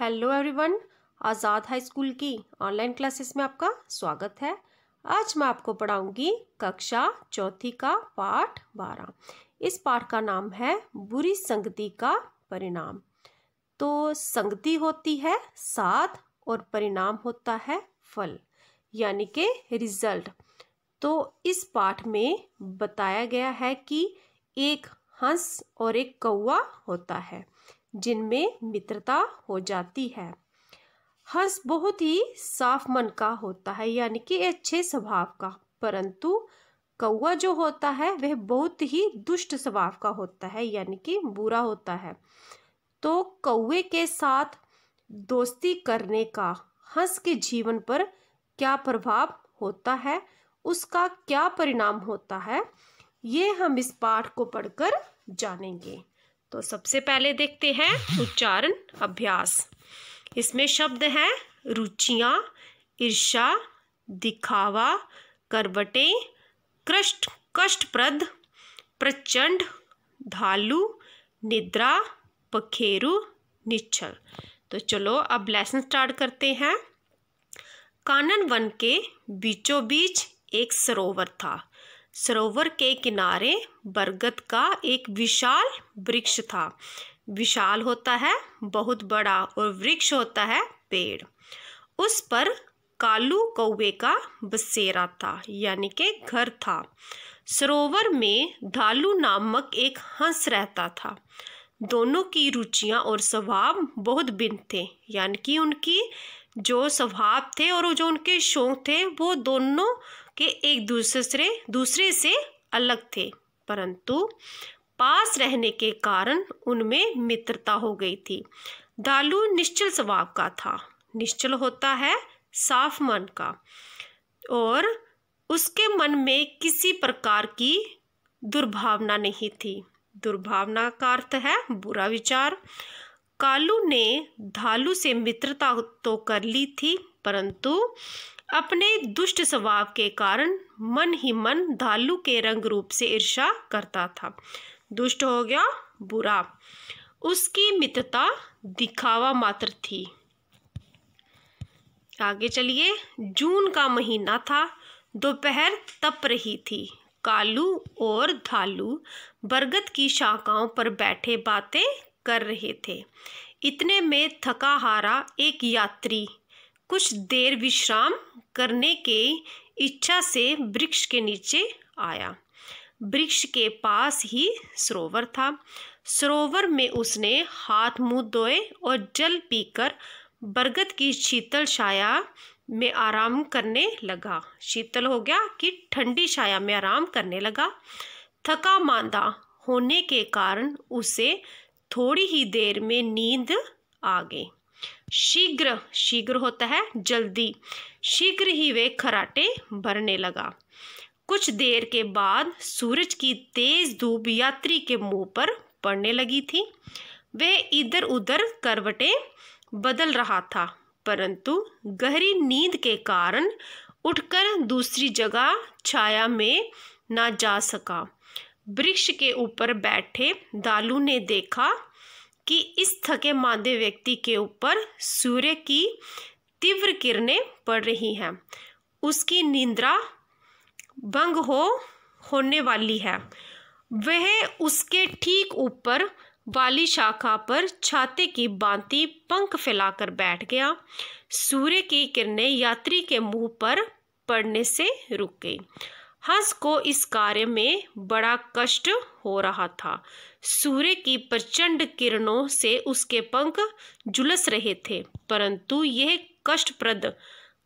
hello everyone Azad high school की online classes में आपका स्वागत है आज मैं आपको पढ़ाऊंगी कक्षा चौथी का पाठ बारह इस पाठ का नाम है बुरी संगति का परिणाम तो संगति होती है साथ और परिणाम होता है फल यानी के रिजल्ट तो इस पाठ में बताया गया है कि एक हंस और एक कौआ होता है जिनमें मित्रता हो जाती है हंस बहुत ही साफ मन का होता है यानी कि अच्छे स्वभाव का परंतु कौआ जो होता है वह बहुत ही दुष्ट स्वभाव का होता है यानी कि बुरा होता है तो कौए के साथ दोस्ती करने का हंस के जीवन पर क्या प्रभाव होता है उसका क्या परिणाम होता है ये हम इस पाठ को पढ़कर जानेंगे तो सबसे पहले देखते हैं उच्चारण अभ्यास इसमें शब्द हैं रुचिया ईर्षा दिखावा करवटें कृष्ट कष्टप्रद प्रचंड धालु निद्रा पखेरु निच्छल तो चलो अब लेसन स्टार्ट करते हैं कानन वन के बीचों बीच एक सरोवर था सरोवर के किनारे बरगद का एक विशाल वृक्ष था विशाल होता है बहुत बड़ा और वृक्ष होता है पेड़ उस पर कालू कौवे का बसेरा था यानी कि घर था सरोवर में धालू नामक एक हंस रहता था दोनों की रुचियां और स्वभाव बहुत भिन्न थे यानी कि उनकी जो स्वभाव थे और जो उनके शौक थे वो दोनों के एक दूसरे से दूसरे से अलग थे परंतु पास रहने के कारण उनमें मित्रता हो गई थी दालू निश्चल स्वभाव का था निश्चल होता है साफ मन का और उसके मन में किसी प्रकार की दुर्भावना नहीं थी दुर्भावना का अर्थ है बुरा विचार कालू ने धालू से मित्रता तो कर ली थी परंतु अपने दुष्ट स्वभाव के कारण मन ही मन धालू के रंग रूप से ईर्षा करता था दुष्ट हो गया बुरा उसकी मित्रता दिखावा मात्र थी आगे चलिए जून का महीना था दोपहर तप रही थी कालू और धालू बरगद की शाखाओं पर बैठे बातें कर रहे थे इतने में थका हारा एक यात्री कुछ देर विश्राम करने के इच्छा से वृक्ष के नीचे आया वृक्ष के पास ही सरोवर था सरोवर में उसने हाथ मुंह धोए और जल पीकर बरगद की शीतल छाया में आराम करने लगा शीतल हो गया कि ठंडी छाया में आराम करने लगा थका मांदा होने के कारण उसे थोड़ी ही देर में नींद आ गई शीघ्र शीघ्र होता है जल्दी शीघ्र ही वे खराटे भरने लगा कुछ देर के बाद सूरज की तेज धूप यात्री के मुंह पर पड़ने लगी थी वे इधर उधर करवटें बदल रहा था परंतु गहरी नींद के कारण उठकर दूसरी जगह छाया में ना जा सका वृक्ष के ऊपर बैठे दालू ने देखा कि इस थके मादे व्यक्ति के ऊपर सूर्य की तीव्र किरणें पड़ रही हैं उसकी निंद्रा भंग हो होने वाली है वह उसके ठीक ऊपर वाली शाखा पर छाते की बांति पंख फैलाकर बैठ गया सूर्य की किरणें यात्री के मुंह पर पड़ने से रुक गई हंस को इस कार्य में बड़ा कष्ट हो रहा था सूर्य की प्रचंड किरणों से उसके पंख झुलस रहे थे परंतु यह कष्टप्रद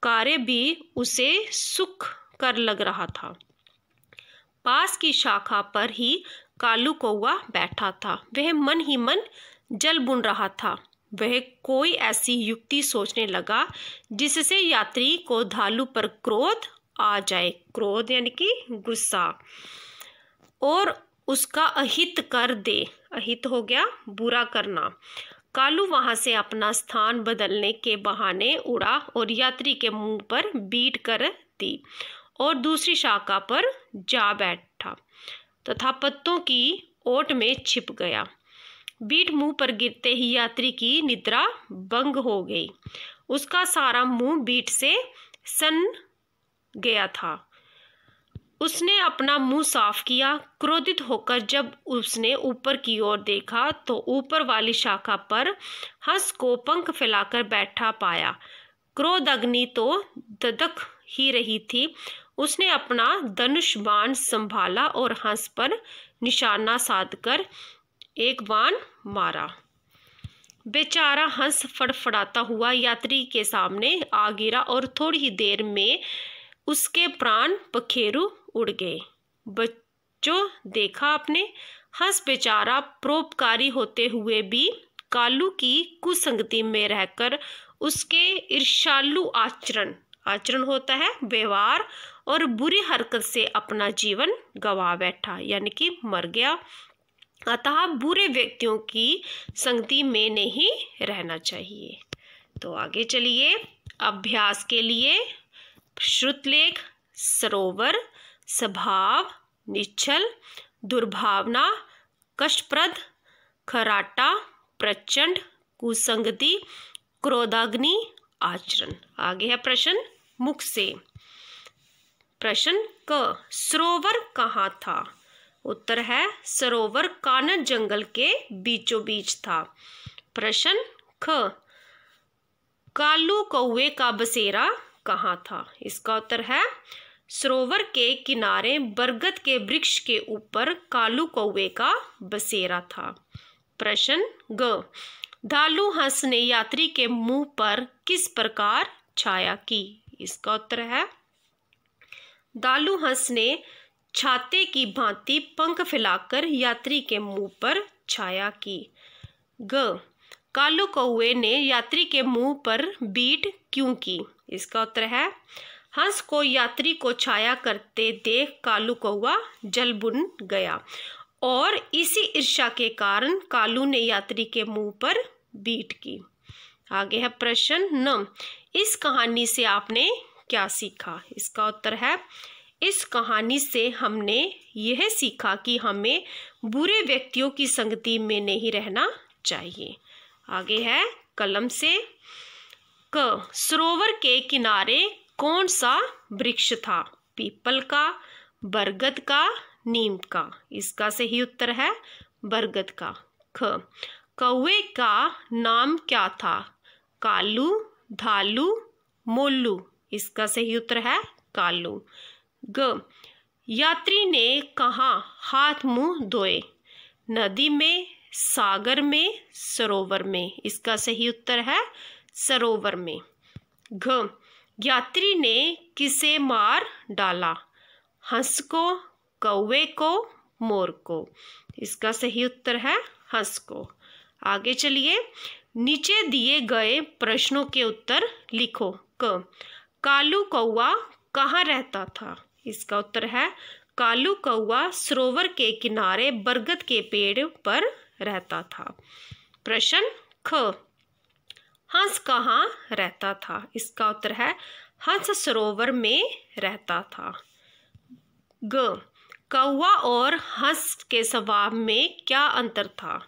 कार्य भी उसे सुख कर लग रहा था पास की शाखा पर ही कालू कौआ बैठा था वह मन ही मन जल बुन रहा था वह कोई ऐसी युक्ति सोचने लगा जिससे यात्री को धालू पर क्रोध आ जाए क्रोध यानी कि गुस्सा और उसका अहित कर दे अहित हो गया बुरा करना कालू वहां से अपना स्थान बदलने के बहाने उड़ा और यात्री के मुंह पर बीट कर दी और दूसरी शाखा पर जा बैठा तथा पत्तों की ओट में छिप गया बीट मुंह पर गिरते ही यात्री की निद्रा भंग हो गई उसका सारा मुंह बीट से सन गया था उसने अपना मुंह साफ किया क्रोधित होकर जब उसने ऊपर की ओर देखा तो ऊपर वाली शाखा पर हंस को पंख फैलाकर बैठा पाया क्रोध अग्नि तो ददक ही रही थी उसने अपना धनुष बाण संभाला और हंस पर निशाना साधकर एक बाण मारा बेचारा हंस फड़फड़ाता हुआ यात्री के सामने आ गिरा और थोड़ी ही देर में उसके प्राण पखेरु उड़ गए बच्चों देखा आपने हंस बेचारा परोपकारी होते हुए भी कालू की कुसंगति में रहकर उसके ईर्षालु आचरण आचरण होता है व्यवहार और बुरी हरकत से अपना जीवन गवा बैठा यानी कि मर गया अतः बुरे व्यक्तियों की संगति में नहीं रहना चाहिए तो आगे चलिए अभ्यास के लिए श्रुतलेख सरोवर स्वभाव निश्चल दुर्भावना कष्टप्रद खराटा प्रचंड कुसंगति क्रोधाग्नि आचरण आगे है प्रश्न मुख से प्रश्न क सरोवर कहाँ था उत्तर है सरोवर कान जंगल के बीचों बीच था प्रश्न ख कालू कौए का बसेरा कहाँ था इसका उत्तर है सरोवर के किनारे बरगद के वृक्ष के ऊपर कालू कौए का बसेरा था प्रश्न ग धालू हंस ने यात्री के मुंह पर किस प्रकार छाया की इसका उत्तर है दालू हंस ने छाते की भांति पंख फैलाकर यात्री के मुंह पर छाया की ग कालू कौए ने यात्री के मुंह पर बीट क्यों की इसका उत्तर है हंस को यात्री को छाया करते देख कालू कौआ जल बुन गया और इसी ईर्षा के कारण कालू ने यात्री के मुंह पर बीट की आगे है प्रश्न न इस कहानी से आपने क्या सीखा इसका उत्तर है इस कहानी से हमने यह सीखा कि हमें बुरे व्यक्तियों की संगति में नहीं रहना चाहिए आगे है कलम से क सरोवर के किनारे कौन सा वृक्ष था पीपल का बरगद का नीम का इसका सही उत्तर है बरगद का ख कौए का नाम क्या था कालू धालू मोलू इसका सही उत्तर है कालू ग यात्री ने कहा हाथ मुंह धोए नदी में सागर में सरोवर में इसका सही उत्तर है सरोवर में घ यात्री ने किसे मार डाला हंस को कौवे को मोर को इसका सही उत्तर है हंस को आगे चलिए नीचे दिए गए प्रश्नों के उत्तर लिखो क कालू कौआ कहाँ रहता था इसका उत्तर है कालू कौआ सरोवर के किनारे बरगद के पेड़ पर रहता था प्रश्न ख हंस कहाँ रहता था इसका उत्तर है हंस सरोवर में रहता था ग कौआ और हंस के स्वभाव में क्या अंतर था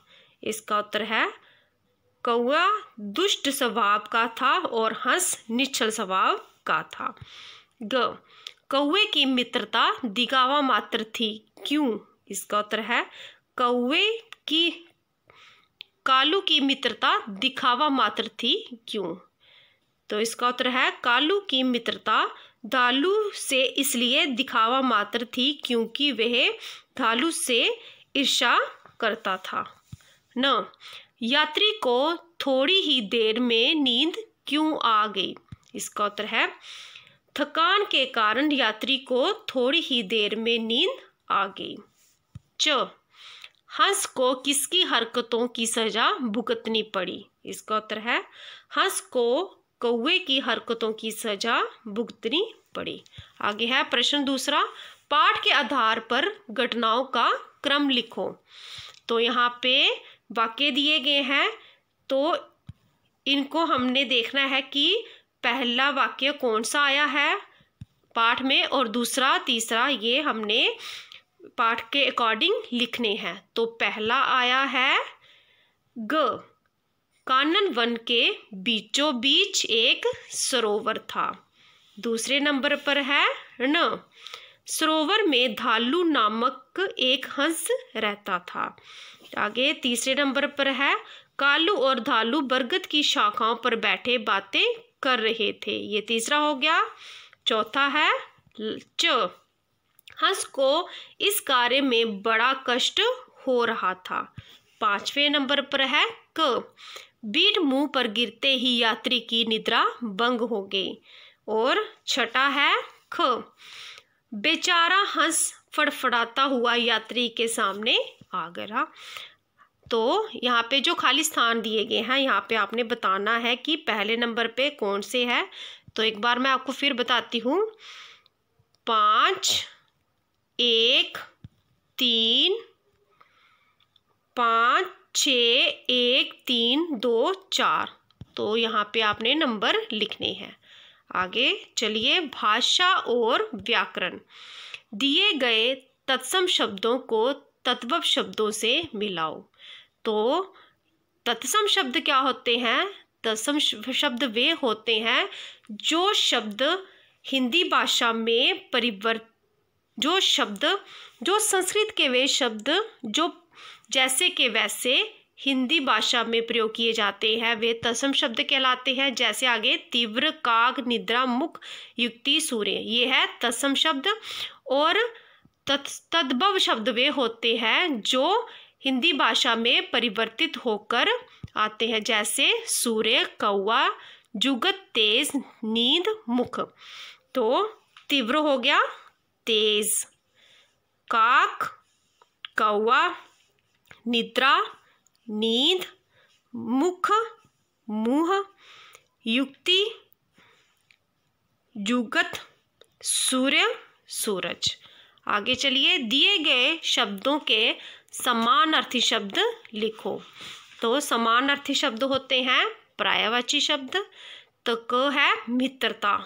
इसका उत्तर है कौआ दुष्ट स्वभाव का था और हंस निश्चल स्वभाव का था ग कौए की मित्रता दिगावा मात्र थी क्यों इसका उत्तर है कौए की कालू की मित्रता दिखावा मात्र थी क्यों तो इसका उत्तर है कालू की मित्रता दालू से इसलिए दिखावा मात्र थी क्योंकि वह दालू से ईर्षा करता था न यात्री को थोड़ी ही देर में नींद क्यों आ गई इसका उत्तर है थकान के कारण यात्री को थोड़ी ही देर में नींद आ गई च हंस को किसकी हरकतों की सजा भुगतनी पड़ी इसका उत्तर है हंस को कौए की हरकतों की सजा भुगतनी पड़ी आगे है प्रश्न दूसरा पाठ के आधार पर घटनाओं का क्रम लिखो तो यहाँ पे वाक्य दिए गए हैं तो इनको हमने देखना है कि पहला वाक्य कौन सा आया है पाठ में और दूसरा तीसरा ये हमने पाठ के अकॉर्डिंग लिखने हैं तो पहला आया है ग कानन वन के बीचों बीच एक सरोवर था दूसरे नंबर पर है न सरोवर में धालू नामक एक हंस रहता था आगे तीसरे नंबर पर है कालू और धालू बरगद की शाखाओं पर बैठे बातें कर रहे थे ये तीसरा हो गया चौथा है च हंस को इस कार्य में बड़ा कष्ट हो रहा था पांचवें नंबर पर है क बीट मुंह पर गिरते ही यात्री की निद्रा भंग हो गई और छठा है ख बेचारा हंस फड़फड़ाता हुआ यात्री के सामने आ गया तो यहाँ पे जो खाली स्थान दिए गए हैं यहाँ पे आपने बताना है कि पहले नंबर पे कौन से है तो एक बार मैं आपको फिर बताती हूँ पाँच एक तीन पाँच छ एक तीन दो चार तो यहाँ पे आपने नंबर लिखने हैं आगे चलिए भाषा और व्याकरण दिए गए तत्सम शब्दों को तत्व शब्दों से मिलाओ तो तत्सम शब्द क्या होते हैं तत्सम शब्द वे होते हैं जो शब्द हिंदी भाषा में परिवर्त जो शब्द जो संस्कृत के वे शब्द जो जैसे के वैसे हिंदी भाषा में प्रयोग किए जाते हैं वे तसम शब्द कहलाते हैं जैसे आगे तीव्र काग निद्रा मुख युक्ति सूर्य ये है तसम शब्द और तद्भव शब्द वे होते हैं जो हिंदी भाषा में परिवर्तित होकर आते हैं जैसे सूर्य कौआ जुगत तेज नींद मुख तो तीव्र हो गया तेज काक कौआ निद्रा नींद मुख मुह युक्ति जुगत सूर्य सूरज आगे चलिए दिए गए शब्दों के समान अर्थी शब्द लिखो तो समान अर्थी शब्द होते हैं प्रायवाची शब्द तो क है मित्रता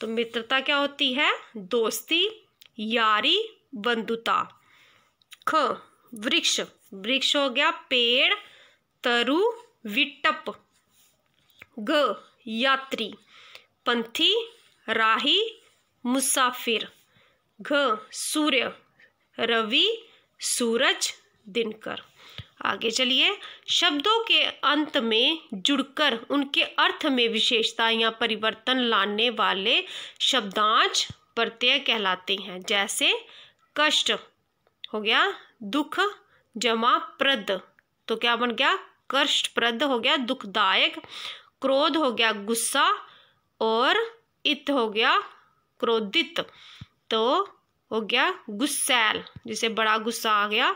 तो मित्रता क्या होती है दोस्ती यारी बंधुता ख वृक्ष वृक्ष हो गया पेड़ तरु विटप ग यात्री पंथी राही मुसाफिर घ सूर्य रवि सूरज दिनकर आगे चलिए शब्दों के अंत में जुड़कर उनके अर्थ में विशेषता या परिवर्तन लाने वाले शब्दांश प्रत्यय कहलाते हैं जैसे कष्ट हो गया दुख जमा प्रद तो क्या बन गया कष्ट प्रद हो गया दुखदायक क्रोध हो गया गुस्सा और इत हो गया क्रोधित तो हो गया गुस्सैल जिसे बड़ा गुस्सा आ गया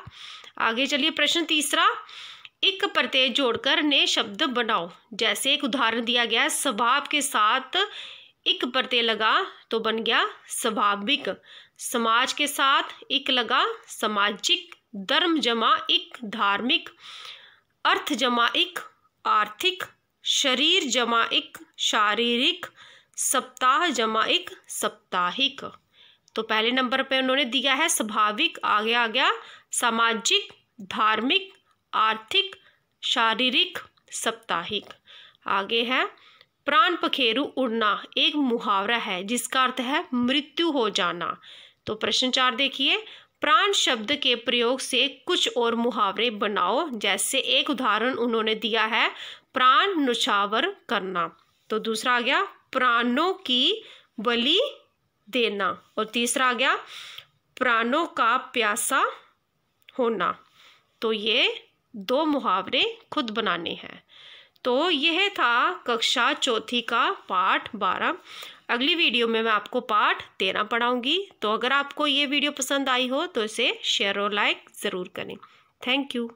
आगे चलिए प्रश्न तीसरा एक प्रत्यय जोड़कर नए शब्द बनाओ जैसे एक उदाहरण दिया गया है स्वभाव के साथ एक प्रत्यय लगा तो बन गया स्वाभाविक समाज के साथ एक लगा सामाजिक धर्म जमा एक धार्मिक अर्थ जमा एक आर्थिक शरीर जमा एक शारीरिक सप्ताह जमा एक साप्ताहिक तो पहले नंबर पे उन्होंने दिया है स्वाभाविक आगे आ गया सामाजिक धार्मिक आर्थिक शारीरिक साप्ताहिक आगे है प्राण पखेरु उड़ना एक मुहावरा है जिसका अर्थ है मृत्यु हो जाना तो प्रश्न चार देखिए प्राण शब्द के प्रयोग से कुछ और मुहावरे बनाओ जैसे एक उदाहरण उन्होंने दिया है प्राण नुछावर करना तो दूसरा आ गया प्राणों की बलि देना और तीसरा आ गया प्राणों का प्यासा होना तो ये दो मुहावरे खुद बनाने हैं तो यह था कक्षा चौथी का पाठ बारह अगली वीडियो में मैं आपको पाठ तेरह पढ़ाऊंगी तो अगर आपको ये वीडियो पसंद आई हो तो इसे शेयर और लाइक ज़रूर करें थैंक यू